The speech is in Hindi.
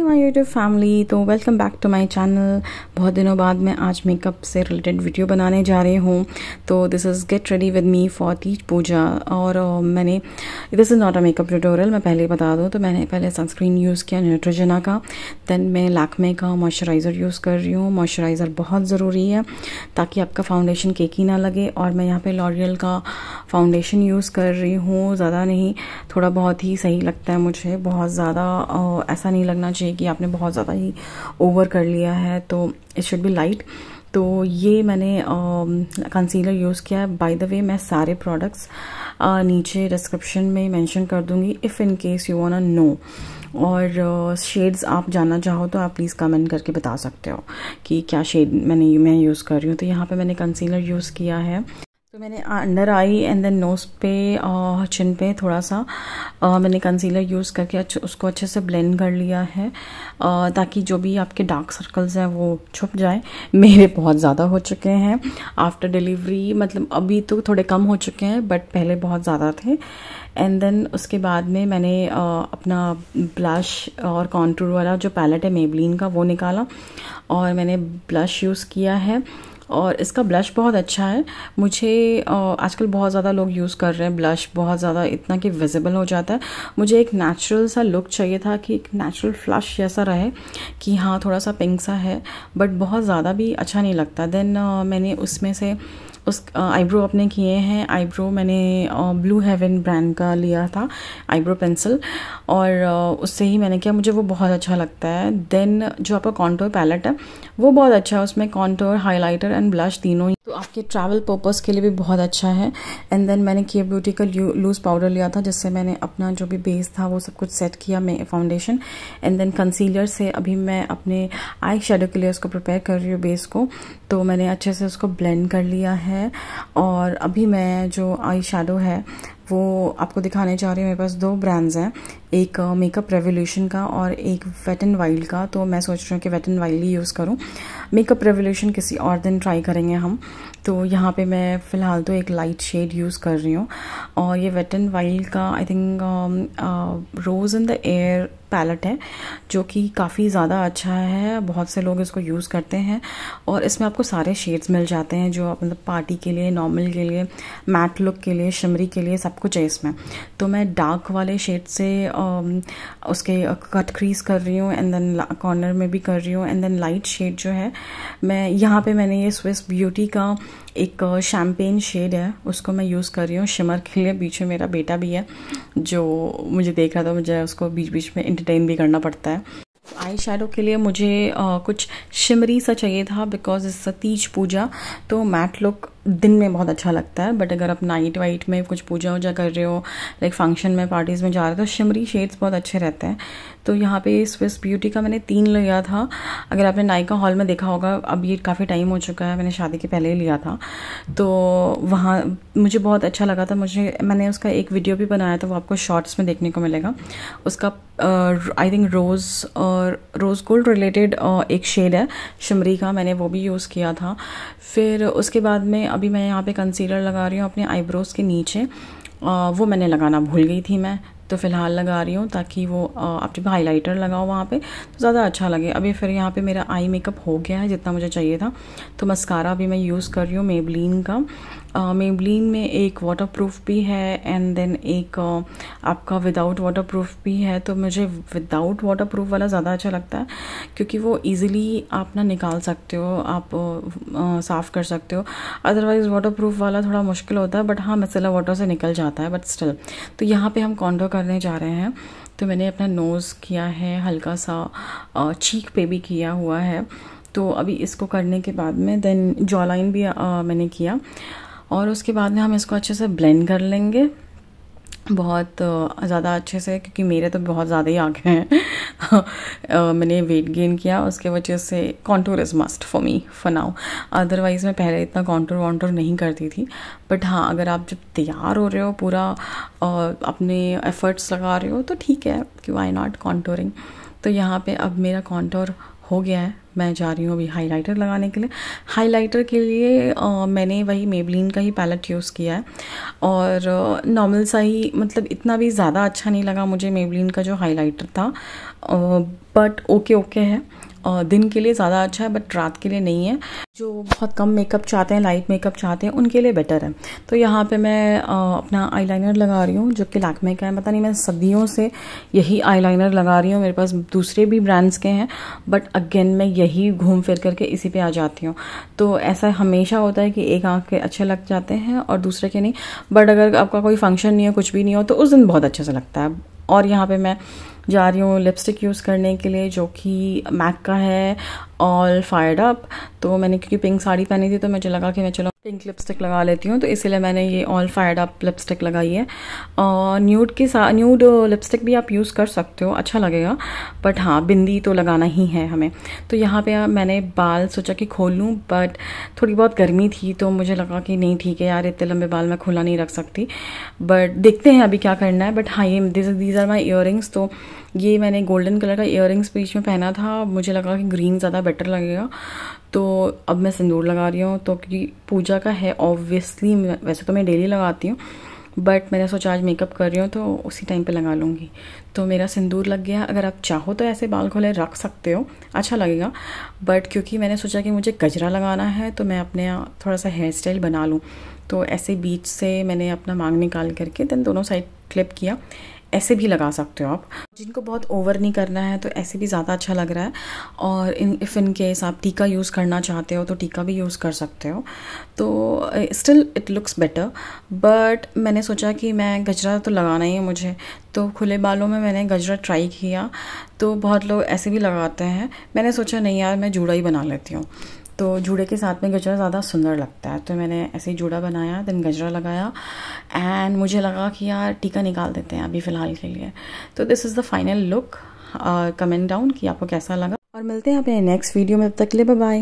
हाय माय यूट्यूब फैमिली तो welcome back to my channel बहुत दिनों बाद मैं आज मेकअप से रिलेटेड वीडियो बनाने जा रही हूँ तो this is get ready with me for Teej puja और uh, मैंने this is not a makeup tutorial मैं पहले बता दूँ तो मैंने पहले सनस्क्रीन यूज़ किया न्यूट्रोजना का देन मैं लैकमे का मॉइस्चराइज़र यूज़ कर रही हूँ मॉइस्चराइज़र बहुत ज़रूरी है ताकि आपका फाउंडेशन केकी ना लगे और मैं यहाँ पर लॉरियल का फाउंडेशन यूज़ कर रही हूँ ज़्यादा नहीं थोड़ा बहुत ही सही लगता है मुझे बहुत ज़्यादा uh, ऐसा नहीं लगना चाहिए है कि आपने बहुत ज़्यादा ही ओवर कर लिया है तो इट शुड बी लाइट तो ये मैंने कंसीलर um, यूज़ किया है बाय द वे मैं सारे प्रोडक्ट्स uh, नीचे डिस्क्रिप्शन में मेंशन कर दूंगी if in case you wanna know और शेड्स uh, आप जानना चाहो तो आप प्लीज़ कमेंट करके बता सकते हो कि क्या शेड मैंने मैं यूज़ कर रही हूँ तो यहाँ पे मैंने कंसीलर यूज़ किया है तो मैंने under eye and then nose पे और चिन पे थोड़ा सा आ, मैंने कंसीलर यूज़ करके अच्छ, उसको अच्छे से ब्लेंड कर लिया है आ, ताकि जो भी आपके डार्क सर्कल्स हैं वो छुप जाए मेरे बहुत ज़्यादा हो चुके हैं आफ्टर डिलीवरी मतलब अभी तो थोड़े कम हो चुके हैं बट पहले बहुत ज़्यादा थे एंड देन उसके बाद में मैंने आ, अपना ब्लश और कॉन्ट्रोल वाला जो पैलेट है मेबलिन का वो निकाला और मैंने ब्लश यूज़ किया है और इसका ब्लश बहुत अच्छा है मुझे आजकल बहुत ज़्यादा लोग यूज़ कर रहे हैं ब्लश बहुत ज़्यादा इतना कि विजिबल हो जाता है मुझे एक नेचुरल सा लुक चाहिए था कि एक नेचुरल फ्लश जैसा रहे कि हाँ थोड़ा सा पिंक सा है बट बहुत ज़्यादा भी अच्छा नहीं लगता देन मैंने उसमें से उस आईब्रो अपने किए हैं आईब्रो मैंने ब्लू हेवन ब्रांड का लिया था आईब्रो पेंसिल और उससे ही मैंने किया मुझे वो बहुत अच्छा लगता है देन जो आपका कॉन्टोर पैलेट है वो बहुत अच्छा है उसमें कॉन्टोर हाइलाइटर एंड ब्लश तीनों ही तो आपके ट्रैवल पर्पस के लिए भी बहुत अच्छा है एंड देन मैंने के ब्यूटी का लूज पाउडर लिया था जिससे मैंने अपना जो भी बेस था वो सब कुछ सेट किया मैं फाउंडेशन एंड देन कंसीलर से अभी मैं अपने आई शेडो के लिए उसको प्रिपेयर कर रही हूँ बेस को तो मैंने अच्छे से उसको ब्लेंड कर लिया है है और अभी मैं जो आई शेडो है वो आपको दिखाने जा रही हूँ मेरे पास दो ब्रांड्स हैं एक मेकअप uh, रेवोल्यूशन का और एक वेट एंड वाइल्ड का तो मैं सोच रही हूँ कि वेट एंड वाइल्ड ही यूज़ करूँ मेकअप रेवोल्यूशन किसी और दिन ट्राई करेंगे हम तो यहाँ पे मैं फ़िलहाल तो एक लाइट शेड यूज़ कर रही हूँ और ये वेट एंड वाइल्ड का I think rose in the air palette है जो कि काफ़ी ज़्यादा अच्छा है बहुत से लोग इसको यूज़ करते हैं और इसमें आपको सारे शेड्स मिल जाते हैं जो मतलब पार्टी के लिए नॉर्मल के लिए मैट लुक के लिए शमरी के लिए सब आपको चाहिए इसमें तो मैं डार्क वाले शेड से um, उसके कट क्रीज कर रही हूँ एंड देन कॉर्नर में भी कर रही हूँ एंड देन लाइट शेड जो है मैं यहाँ पे मैंने ये स्विस ब्यूटी का एक शैम्पेन uh, शेड है उसको मैं यूज़ कर रही हूँ शिमर के लिए बीच में मेरा बेटा भी है जो मुझे देख रहा था मुझे उसको बीच बीच में इंटरटेन भी करना पड़ता है आई शेडो के लिए मुझे आ, uh, कुछ शिमरी सा चाहिए था बिकॉज इस तीज पूजा तो मैट लुक दिन में बहुत अच्छा लगता है बट अगर आप नाइट वाइट में कुछ पूजा वूजा कर रहे हो लाइक फंक्शन में पार्टीज़ में जा रहे हो तो शिमरी शेड्स बहुत अच्छे रहते हैं तो यहाँ पे स्विस ब्यूटी का मैंने तीन लिया था अगर आपने नायका हॉल में देखा होगा अब ये काफ़ी टाइम हो चुका है मैंने शादी के पहले ही लिया था तो वहाँ मुझे बहुत अच्छा लगा था मुझे मैंने उसका एक वीडियो भी बनाया था वो आपको शॉर्ट्स में देखने को मिलेगा उसका आई थिंक रोज़ और रोज़ गोल्ड रिलेटेड एक शेड है शिमरी का मैंने वो भी यूज़ किया था फिर उसके बाद में अभी मैं यहाँ पे कंसीलर लगा रही हूँ अपने आईब्रोज़ के नीचे आ, वो मैंने लगाना भूल गई थी मैं तो फ़िलहाल लगा रही हूँ ताकि वो आप जब हाईलाइटर लगाओ वहाँ पे तो ज़्यादा अच्छा लगे अभी फिर यहाँ पे मेरा आई मेकअप हो गया है जितना मुझे चाहिए था तो मस्कारा भी मैं यूज़ कर रही हूँ मेबलिन का मेबलिन में एक वाटर प्रूफ भी है एंड देन एक आपका विदाउट वाटर प्रूफ भी है तो मुझे विदाउट वाटर प्रूफ वाला ज़्यादा अच्छा लगता है क्योंकि वो इजीली आप ना निकाल सकते हो आप साफ़ कर सकते हो अदरवाइज़ वाटर प्रूफ वाला थोड़ा मुश्किल होता है बट हाँ मसला वाटर से निकल जाता है बट स्टिल तो यहाँ पर हम कॉन्डो करने जा रहे हैं तो मैंने अपना नोज़ किया है हल्का सा चीक पे भी किया हुआ है तो अभी इसको करने के बाद में देन जॉलाइन भी आ, मैंने किया और उसके बाद में हम इसको अच्छे से ब्लेंड कर लेंगे बहुत ज़्यादा अच्छे से क्योंकि मेरे तो बहुत ज़्यादा ही आगे हैं मैंने वेट गेन किया उसके वजह से contour is must for me for now otherwise मैं पहले इतना कॉन्टूर वॉन्टूर नहीं करती थी बट हाँ अगर आप जब तैयार हो रहे हो पूरा अपने एफर्ट्स लगा रहे हो तो ठीक है कि वाई नॉट कॉन्टोरिंग तो यहाँ पे अब मेरा कॉन्टोर हो गया है मैं जा रही हूँ अभी हाइलाइटर लगाने के लिए हाइलाइटर के लिए आ, मैंने वही मेबलिन का ही पैलेट यूज़ किया है और नॉर्मल सा ही मतलब इतना भी ज़्यादा अच्छा नहीं लगा मुझे मेबलिन का जो हाइलाइटर था बट ओके ओके है दिन के लिए ज़्यादा अच्छा है बट रात के लिए नहीं है जो बहुत कम मेकअप चाहते हैं लाइट मेकअप चाहते हैं उनके लिए बेटर है तो यहाँ पे मैं अपना आईलाइनर लगा रही हूँ जो कि लैकमे का है पता नहीं मैं सदियों से यही आईलाइनर लगा रही हूँ मेरे पास दूसरे भी ब्रांड्स के हैं बट अगेन मैं यही घूम फिर करके इसी पर आ जाती हूँ तो ऐसा हमेशा होता है कि एक आँख के अच्छे लग जाते हैं और दूसरे के नहीं बट अगर आपका कोई फंक्शन नहीं है कुछ भी नहीं हो तो उस दिन बहुत अच्छे से लगता है और यहाँ पे मैं जा रही हूँ लिपस्टिक यूज़ करने के लिए जो कि मैक का है ऑल फायर्ड अप तो मैंने क्योंकि पिंक साड़ी पहनी थी तो मुझे लगा कि मैं चलो पिंक लिपस्टिक लगा लेती हूँ तो इसीलिए मैंने ये ऑल फायर्ड अप लिपस्टिक लगाई है और न्यूड के साथ न्यूड लिपस्टिक भी आप यूज़ कर सकते हो अच्छा लगेगा बट हाँ बिंदी तो लगाना ही है हमें तो यहाँ पे मैंने बाल सोचा कि खोल लूँ बट थोड़ी बहुत गर्मी थी तो मुझे लगा कि नहीं ठीक है यार इतने लंबे बाल मैं खुला नहीं रख सकती बट देखते हैं अभी क्या करना है बट हाँ ये दीज आर माई ईयर तो ये मैंने गोल्डन कलर का ईयर बीच में पहना था मुझे लगा कि ग्रीन ज़्यादा बेटर लगेगा तो अब मैं सिंदूर लगा रही हूँ तो क्योंकि पूजा का है ऑब्वियसली वैसे तो मैं डेली लगाती हूँ बट मैंने सोचा आज मेकअप कर रही हूँ तो उसी टाइम पे लगा लूँगी तो मेरा सिंदूर लग गया अगर आप चाहो तो ऐसे बाल खोले रख सकते हो अच्छा लगेगा बट क्योंकि मैंने सोचा कि मुझे गजरा लगाना है तो मैं अपने थोड़ा सा हेयर स्टाइल बना लूँ तो ऐसे बीच से मैंने अपना मांग निकाल करके देन दोनों साइड क्लिप किया ऐसे भी लगा सकते हो आप जिनको बहुत ओवर नहीं करना है तो ऐसे भी ज़्यादा अच्छा लग रहा है और इन इफ़ इन केस आप टीका यूज़ करना चाहते हो तो टीका भी यूज़ कर सकते हो तो still it looks better but मैंने सोचा कि मैं गजरा तो लगाना ही है मुझे तो खुले बालों में मैंने गजरा ट्राई किया तो बहुत लोग ऐसे भी लगाते हैं मैंने सोचा नहीं यार मैं जूड़ा ही बना लेती हूँ तो जूड़े के साथ में गजरा ज़्यादा सुंदर लगता है तो मैंने ऐसे ही जूड़ा बनाया देन गजरा लगाया एंड मुझे लगा कि यार टीका निकाल देते हैं अभी फ़िलहाल के लिए तो this is the final look comment down कि आपको कैसा लगा और मिलते हैं अपने नेक्स्ट वीडियो में तब तक बाय